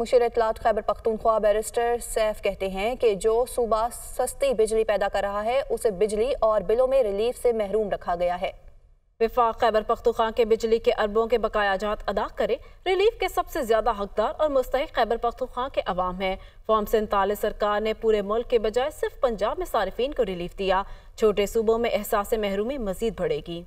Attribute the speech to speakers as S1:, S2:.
S1: मुशर इतलात खैबर पख्तूनख्वा बैरिस्टर सैफ कहते हैं कि जो सूबा सस्ती बिजली पैदा कर रहा है उसे बिजली और बिलों में रिलीफ से महरूम रखा गया है
S2: विफाक खैबर पख्तूखा के बिजली के अरबों के बकाया जात अदा करे रिलीफ के सबसे ज़्यादा हकदार और मुस्तक खैबर पख्तूखा के अवाम है फॉर्म सैंतालीस सरकार ने पूरे मुल्क के बजाय सिर्फ पंजाब में सार्फिन को रिलीफ दिया छोटे सूबों में एहसास महरूमी मजीद बढ़ेगी